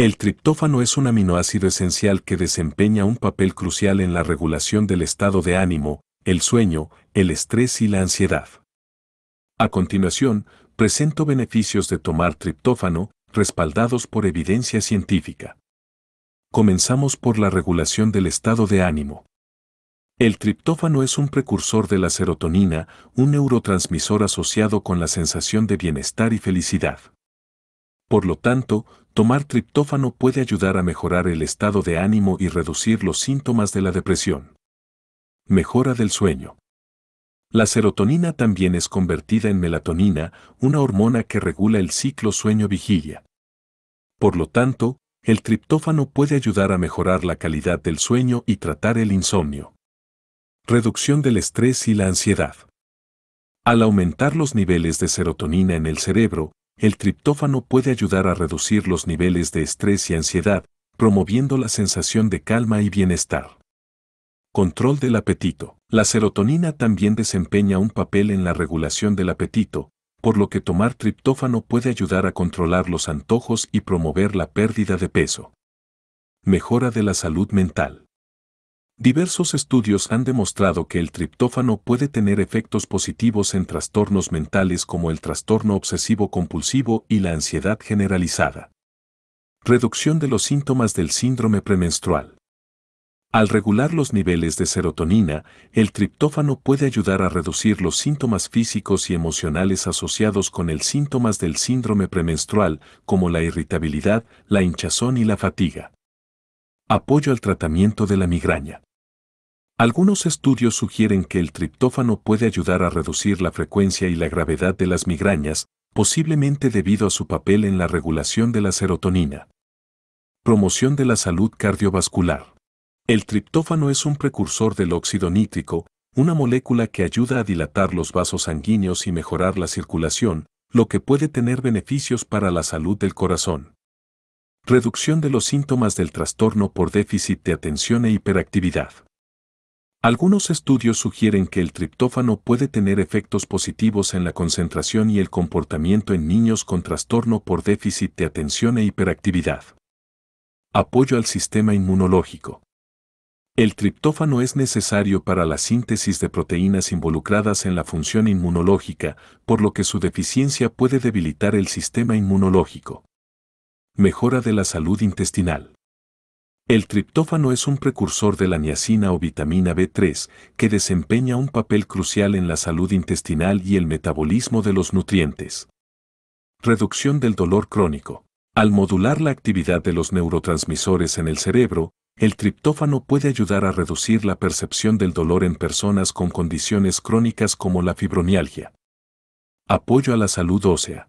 El triptófano es un aminoácido esencial que desempeña un papel crucial en la regulación del estado de ánimo, el sueño, el estrés y la ansiedad. A continuación, presento beneficios de tomar triptófano, respaldados por evidencia científica. Comenzamos por la regulación del estado de ánimo. El triptófano es un precursor de la serotonina, un neurotransmisor asociado con la sensación de bienestar y felicidad. Por lo tanto, tomar triptófano puede ayudar a mejorar el estado de ánimo y reducir los síntomas de la depresión. Mejora del sueño. La serotonina también es convertida en melatonina, una hormona que regula el ciclo sueño-vigilia. Por lo tanto, el triptófano puede ayudar a mejorar la calidad del sueño y tratar el insomnio. Reducción del estrés y la ansiedad. Al aumentar los niveles de serotonina en el cerebro, el triptófano puede ayudar a reducir los niveles de estrés y ansiedad, promoviendo la sensación de calma y bienestar. Control del apetito. La serotonina también desempeña un papel en la regulación del apetito, por lo que tomar triptófano puede ayudar a controlar los antojos y promover la pérdida de peso. Mejora de la salud mental. Diversos estudios han demostrado que el triptófano puede tener efectos positivos en trastornos mentales como el trastorno obsesivo compulsivo y la ansiedad generalizada. Reducción de los síntomas del síndrome premenstrual. Al regular los niveles de serotonina, el triptófano puede ayudar a reducir los síntomas físicos y emocionales asociados con el síntomas del síndrome premenstrual, como la irritabilidad, la hinchazón y la fatiga. Apoyo al tratamiento de la migraña. Algunos estudios sugieren que el triptófano puede ayudar a reducir la frecuencia y la gravedad de las migrañas, posiblemente debido a su papel en la regulación de la serotonina. Promoción de la salud cardiovascular. El triptófano es un precursor del óxido nítrico, una molécula que ayuda a dilatar los vasos sanguíneos y mejorar la circulación, lo que puede tener beneficios para la salud del corazón. Reducción de los síntomas del trastorno por déficit de atención e hiperactividad. Algunos estudios sugieren que el triptófano puede tener efectos positivos en la concentración y el comportamiento en niños con trastorno por déficit de atención e hiperactividad. Apoyo al sistema inmunológico. El triptófano es necesario para la síntesis de proteínas involucradas en la función inmunológica, por lo que su deficiencia puede debilitar el sistema inmunológico. Mejora de la salud intestinal. El triptófano es un precursor de la niacina o vitamina B3 que desempeña un papel crucial en la salud intestinal y el metabolismo de los nutrientes. Reducción del dolor crónico. Al modular la actividad de los neurotransmisores en el cerebro, el triptófano puede ayudar a reducir la percepción del dolor en personas con condiciones crónicas como la fibromialgia. Apoyo a la salud ósea.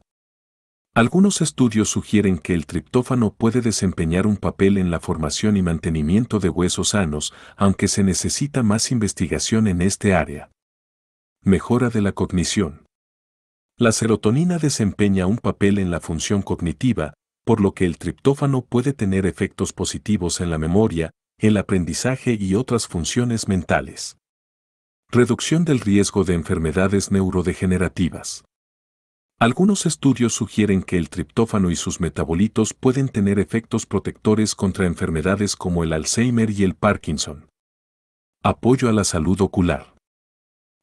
Algunos estudios sugieren que el triptófano puede desempeñar un papel en la formación y mantenimiento de huesos sanos, aunque se necesita más investigación en este área. Mejora de la cognición. La serotonina desempeña un papel en la función cognitiva, por lo que el triptófano puede tener efectos positivos en la memoria, el aprendizaje y otras funciones mentales. Reducción del riesgo de enfermedades neurodegenerativas. Algunos estudios sugieren que el triptófano y sus metabolitos pueden tener efectos protectores contra enfermedades como el Alzheimer y el Parkinson. Apoyo a la salud ocular.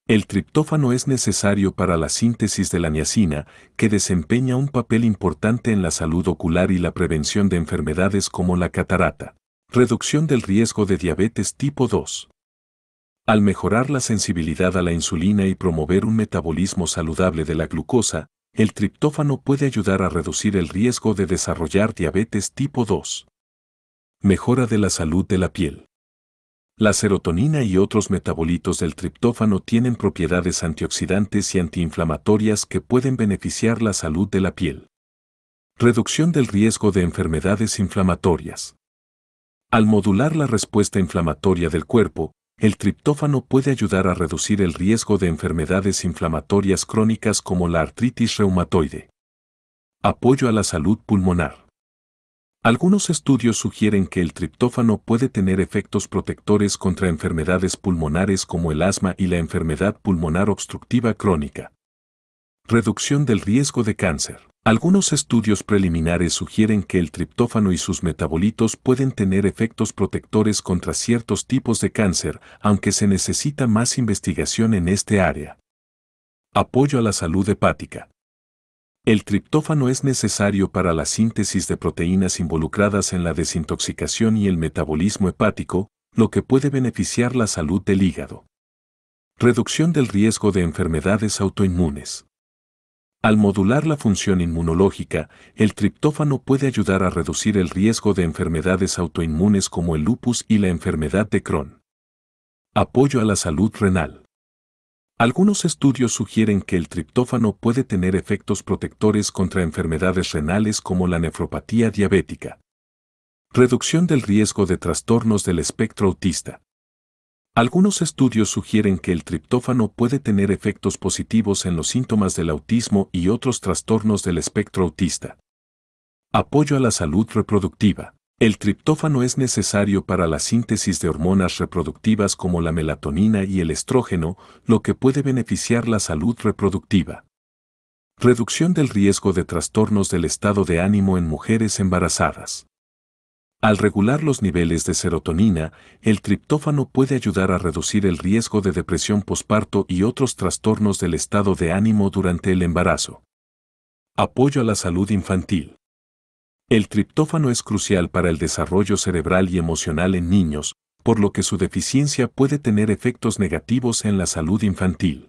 El triptófano es necesario para la síntesis de la niacina, que desempeña un papel importante en la salud ocular y la prevención de enfermedades como la catarata. Reducción del riesgo de diabetes tipo 2. Al mejorar la sensibilidad a la insulina y promover un metabolismo saludable de la glucosa, el triptófano puede ayudar a reducir el riesgo de desarrollar diabetes tipo 2. Mejora de la salud de la piel. La serotonina y otros metabolitos del triptófano tienen propiedades antioxidantes y antiinflamatorias que pueden beneficiar la salud de la piel. Reducción del riesgo de enfermedades inflamatorias. Al modular la respuesta inflamatoria del cuerpo, el triptófano puede ayudar a reducir el riesgo de enfermedades inflamatorias crónicas como la artritis reumatoide. Apoyo a la salud pulmonar. Algunos estudios sugieren que el triptófano puede tener efectos protectores contra enfermedades pulmonares como el asma y la enfermedad pulmonar obstructiva crónica. Reducción del riesgo de cáncer. Algunos estudios preliminares sugieren que el triptófano y sus metabolitos pueden tener efectos protectores contra ciertos tipos de cáncer, aunque se necesita más investigación en este área. Apoyo a la salud hepática. El triptófano es necesario para la síntesis de proteínas involucradas en la desintoxicación y el metabolismo hepático, lo que puede beneficiar la salud del hígado. Reducción del riesgo de enfermedades autoinmunes. Al modular la función inmunológica, el triptófano puede ayudar a reducir el riesgo de enfermedades autoinmunes como el lupus y la enfermedad de Crohn. Apoyo a la salud renal. Algunos estudios sugieren que el triptófano puede tener efectos protectores contra enfermedades renales como la nefropatía diabética. Reducción del riesgo de trastornos del espectro autista. Algunos estudios sugieren que el triptófano puede tener efectos positivos en los síntomas del autismo y otros trastornos del espectro autista. Apoyo a la salud reproductiva. El triptófano es necesario para la síntesis de hormonas reproductivas como la melatonina y el estrógeno, lo que puede beneficiar la salud reproductiva. Reducción del riesgo de trastornos del estado de ánimo en mujeres embarazadas. Al regular los niveles de serotonina, el triptófano puede ayudar a reducir el riesgo de depresión posparto y otros trastornos del estado de ánimo durante el embarazo. Apoyo a la salud infantil. El triptófano es crucial para el desarrollo cerebral y emocional en niños, por lo que su deficiencia puede tener efectos negativos en la salud infantil.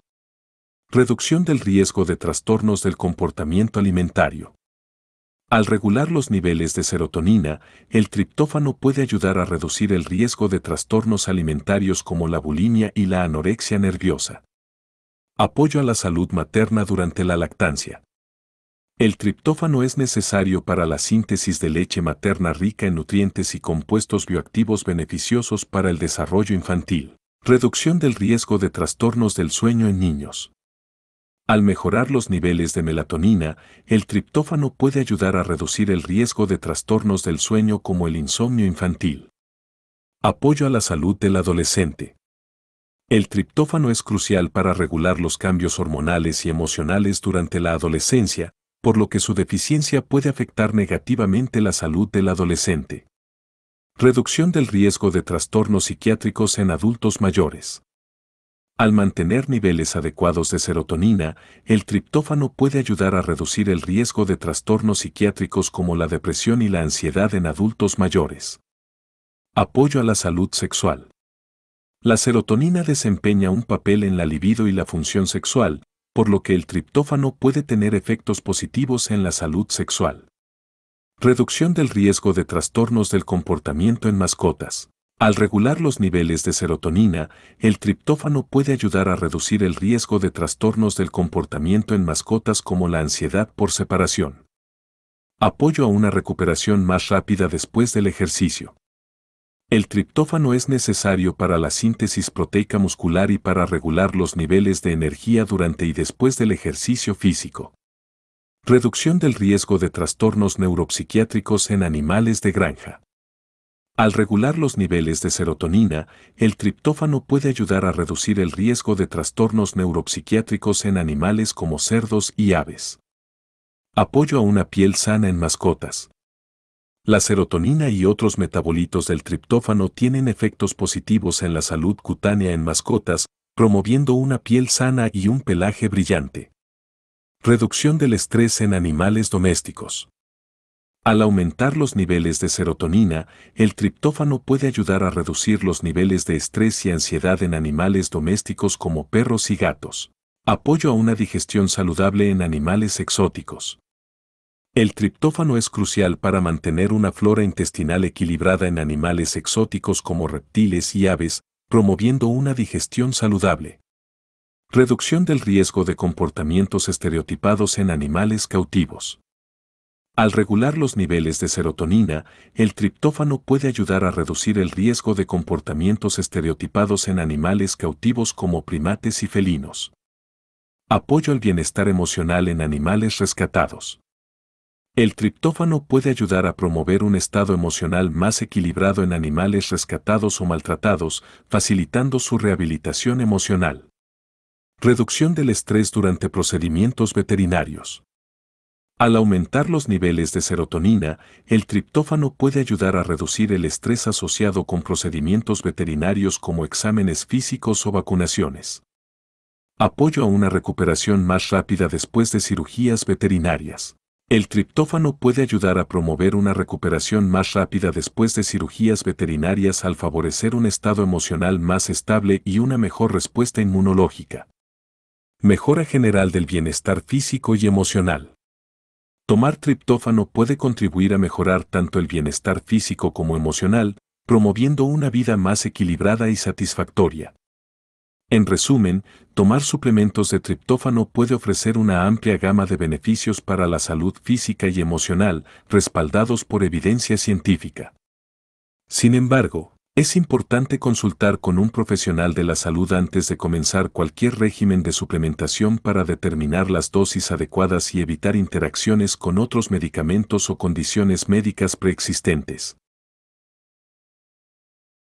Reducción del riesgo de trastornos del comportamiento alimentario. Al regular los niveles de serotonina, el triptófano puede ayudar a reducir el riesgo de trastornos alimentarios como la bulimia y la anorexia nerviosa. Apoyo a la salud materna durante la lactancia. El triptófano es necesario para la síntesis de leche materna rica en nutrientes y compuestos bioactivos beneficiosos para el desarrollo infantil. Reducción del riesgo de trastornos del sueño en niños. Al mejorar los niveles de melatonina, el triptófano puede ayudar a reducir el riesgo de trastornos del sueño como el insomnio infantil. Apoyo a la salud del adolescente. El triptófano es crucial para regular los cambios hormonales y emocionales durante la adolescencia, por lo que su deficiencia puede afectar negativamente la salud del adolescente. Reducción del riesgo de trastornos psiquiátricos en adultos mayores. Al mantener niveles adecuados de serotonina, el triptófano puede ayudar a reducir el riesgo de trastornos psiquiátricos como la depresión y la ansiedad en adultos mayores. Apoyo a la salud sexual. La serotonina desempeña un papel en la libido y la función sexual, por lo que el triptófano puede tener efectos positivos en la salud sexual. Reducción del riesgo de trastornos del comportamiento en mascotas. Al regular los niveles de serotonina, el triptófano puede ayudar a reducir el riesgo de trastornos del comportamiento en mascotas como la ansiedad por separación. Apoyo a una recuperación más rápida después del ejercicio. El triptófano es necesario para la síntesis proteica muscular y para regular los niveles de energía durante y después del ejercicio físico. Reducción del riesgo de trastornos neuropsiquiátricos en animales de granja. Al regular los niveles de serotonina, el triptófano puede ayudar a reducir el riesgo de trastornos neuropsiquiátricos en animales como cerdos y aves. Apoyo a una piel sana en mascotas. La serotonina y otros metabolitos del triptófano tienen efectos positivos en la salud cutánea en mascotas, promoviendo una piel sana y un pelaje brillante. Reducción del estrés en animales domésticos. Al aumentar los niveles de serotonina, el triptófano puede ayudar a reducir los niveles de estrés y ansiedad en animales domésticos como perros y gatos. Apoyo a una digestión saludable en animales exóticos. El triptófano es crucial para mantener una flora intestinal equilibrada en animales exóticos como reptiles y aves, promoviendo una digestión saludable. Reducción del riesgo de comportamientos estereotipados en animales cautivos. Al regular los niveles de serotonina, el triptófano puede ayudar a reducir el riesgo de comportamientos estereotipados en animales cautivos como primates y felinos. Apoyo al bienestar emocional en animales rescatados. El triptófano puede ayudar a promover un estado emocional más equilibrado en animales rescatados o maltratados, facilitando su rehabilitación emocional. Reducción del estrés durante procedimientos veterinarios. Al aumentar los niveles de serotonina, el triptófano puede ayudar a reducir el estrés asociado con procedimientos veterinarios como exámenes físicos o vacunaciones. Apoyo a una recuperación más rápida después de cirugías veterinarias. El triptófano puede ayudar a promover una recuperación más rápida después de cirugías veterinarias al favorecer un estado emocional más estable y una mejor respuesta inmunológica. Mejora general del bienestar físico y emocional. Tomar triptófano puede contribuir a mejorar tanto el bienestar físico como emocional, promoviendo una vida más equilibrada y satisfactoria. En resumen, tomar suplementos de triptófano puede ofrecer una amplia gama de beneficios para la salud física y emocional, respaldados por evidencia científica. Sin embargo, es importante consultar con un profesional de la salud antes de comenzar cualquier régimen de suplementación para determinar las dosis adecuadas y evitar interacciones con otros medicamentos o condiciones médicas preexistentes.